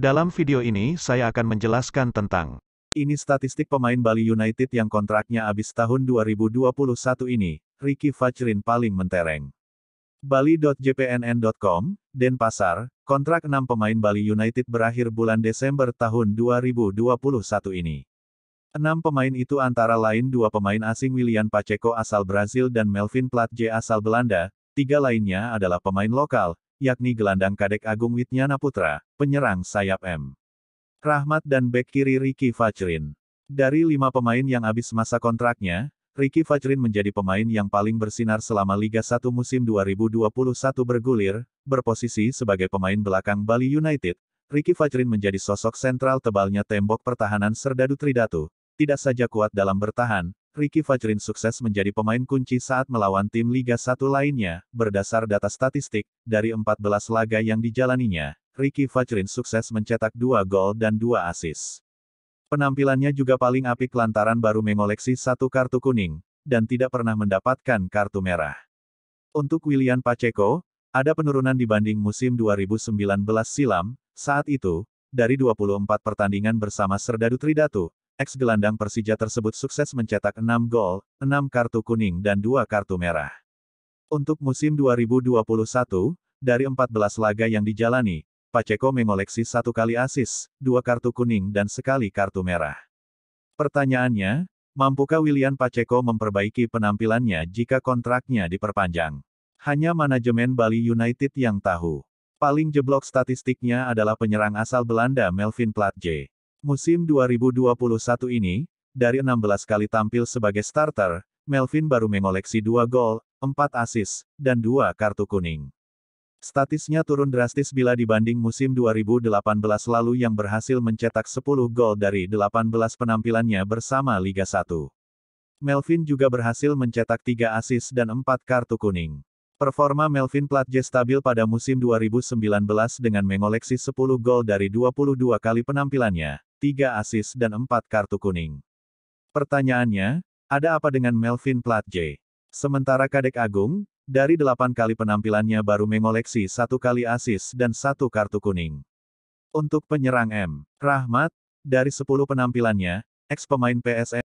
Dalam video ini saya akan menjelaskan tentang ini statistik pemain Bali United yang kontraknya habis tahun 2021 ini, Ricky Fajrin paling mentereng. Bali.jpnn.com, Denpasar, kontrak 6 pemain Bali United berakhir bulan Desember tahun 2021 ini. Enam pemain itu antara lain dua pemain asing William Pacheco asal Brazil dan Melvin Platje asal Belanda, tiga lainnya adalah pemain lokal, yakni gelandang Kadek Agung Witnyana Putra, penyerang sayap M. Rahmat dan bek kiri Ricky Fajrin. Dari lima pemain yang habis masa kontraknya, Ricky Fajrin menjadi pemain yang paling bersinar selama Liga 1 musim 2021 bergulir, berposisi sebagai pemain belakang Bali United. Ricky Fajrin menjadi sosok sentral tebalnya tembok pertahanan Serdadu Tridatu, tidak saja kuat dalam bertahan, Ricky Fajrin sukses menjadi pemain kunci saat melawan tim Liga 1 lainnya, berdasar data statistik, dari 14 laga yang dijalaninya, Ricky Fajrin sukses mencetak dua gol dan dua asis. Penampilannya juga paling apik lantaran baru mengoleksi satu kartu kuning, dan tidak pernah mendapatkan kartu merah. Untuk William Pacheco, ada penurunan dibanding musim 2019 silam, saat itu, dari 24 pertandingan bersama Serdadu Tridatu, ex gelandang Persija tersebut sukses mencetak 6 gol, 6 kartu kuning dan 2 kartu merah. Untuk musim 2021, dari 14 laga yang dijalani, Pacheco mengoleksi satu kali asis, dua kartu kuning dan sekali kartu merah. Pertanyaannya, mampukah William Pacheco memperbaiki penampilannya jika kontraknya diperpanjang? Hanya manajemen Bali United yang tahu. Paling jeblok statistiknya adalah penyerang asal Belanda Melvin Platje. Musim 2021 ini, dari 16 kali tampil sebagai starter, Melvin baru mengoleksi 2 gol, 4 asis, dan 2 kartu kuning. Statisnya turun drastis bila dibanding musim 2018 lalu yang berhasil mencetak 10 gol dari 18 penampilannya bersama Liga 1. Melvin juga berhasil mencetak 3 asis dan 4 kartu kuning. Performa Melvin Platje stabil pada musim 2019 dengan mengoleksi 10 gol dari 22 kali penampilannya, 3 asis dan 4 kartu kuning. Pertanyaannya, ada apa dengan Melvin Platje? Sementara Kadek Agung, dari delapan kali penampilannya baru mengoleksi satu kali asis dan satu kartu kuning. Untuk penyerang M. Rahmat, dari 10 penampilannya, ex-pemain PSM.